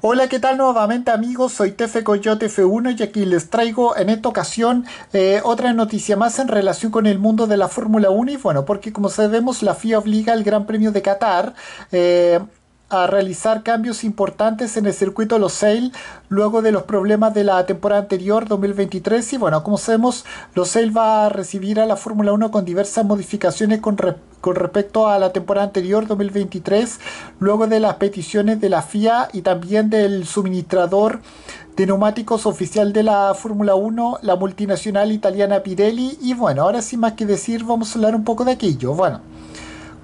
Hola, ¿qué tal nuevamente amigos? Soy Tefe Coyote F1 y aquí les traigo en esta ocasión eh, otra noticia más en relación con el mundo de la Fórmula 1 y bueno, porque como sabemos la FIA obliga al Gran Premio de Qatar eh, a realizar cambios importantes en el circuito de los luego de los problemas de la temporada anterior 2023 y bueno, como sabemos, los va a recibir a la Fórmula 1 con diversas modificaciones con, con respecto a la temporada anterior 2023 luego de las peticiones de la FIA y también del suministrador de neumáticos oficial de la Fórmula 1, la multinacional italiana Pirelli y bueno, ahora sin más que decir vamos a hablar un poco de aquello. Bueno,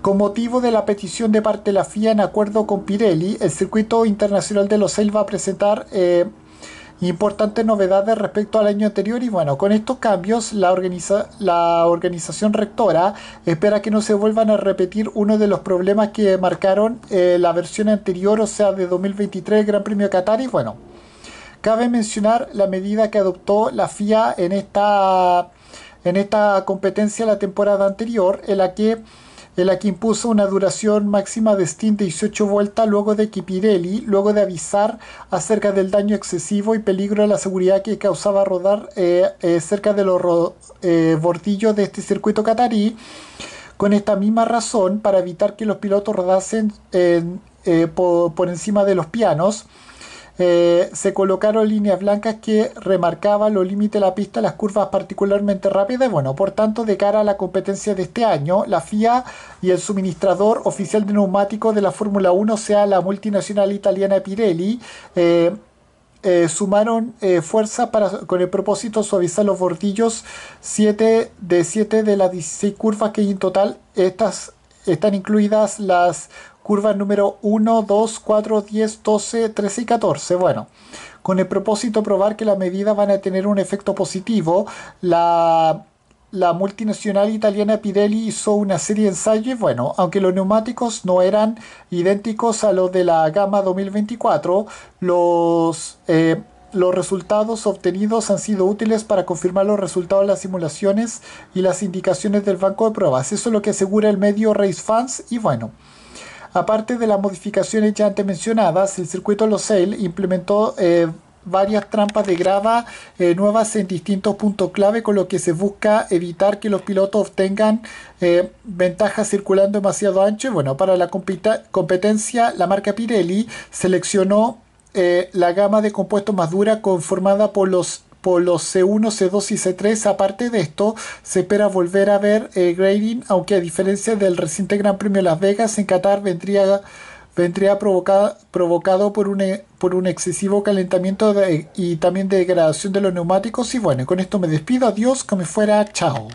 con motivo de la petición de parte de la FIA en acuerdo con Pirelli, el circuito internacional de Los Seis va a presentar eh, importantes novedades respecto al año anterior y bueno, con estos cambios la, organización rectora espera que no se vuelvan a repetir uno de los problemas que marcaron eh, la versión anterior, o sea, de 2023 el Gran Premio de Qatar y bueno, cabe mencionar la medida que adoptó la FIA en esta, en esta competencia la temporada anterior en la que la que impuso una duración máxima de Steam 18 vueltas luego de que luego de avisar acerca del daño excesivo y peligro a la seguridad que causaba rodar eh, eh, cerca de los eh, bordillos de este circuito catarí, con esta misma razón, para evitar que los pilotos rodasen por encima de los pianos, eh, se colocaron líneas blancas que remarcaban los límites de la pista, las curvas particularmente rápidas. Bueno, por tanto, de cara a la competencia de este año, la FIA y el suministrador oficial de neumáticos de la Fórmula 1, o sea, la multinacional italiana Pirelli, eh, eh, sumaron fuerza para, con el propósito de suavizar los bordillos de 7 de las 16 curvas que hay en total. Estas están incluidas las curvas número 1, 2, 4, 10, 12, 13 y 14. Bueno, con el propósito de probar que las medidas van a tener un efecto positivo, la, la multinacional italiana Pirelli hizo una serie de ensayos. Bueno, aunque los neumáticos no eran idénticos a los de la gama 2024, los... Eh, los resultados obtenidos han sido útiles para confirmar los resultados de las simulaciones y las indicaciones del banco de pruebas. Eso es lo que asegura el medio RaceFans y bueno. Aparte de las modificaciones ya antes mencionadas, el circuito Losail implementó eh, varias trampas de grava eh, nuevas en distintos puntos clave, con lo que se busca evitar que los pilotos obtengan eh, ventajas circulando demasiado ancho. Bueno, para la competencia, la marca Pirelli seleccionó eh, la gama de compuestos más dura conformada por los por los C1, C2 y C3. Aparte de esto, se espera volver a ver eh, grading, aunque a diferencia del reciente Gran Premio Las Vegas, en Qatar vendría, vendría provocado, provocado por, un, por un excesivo calentamiento y también degradación de los neumáticos. Y bueno, con esto me despido. Adiós, que me fuera. Chao.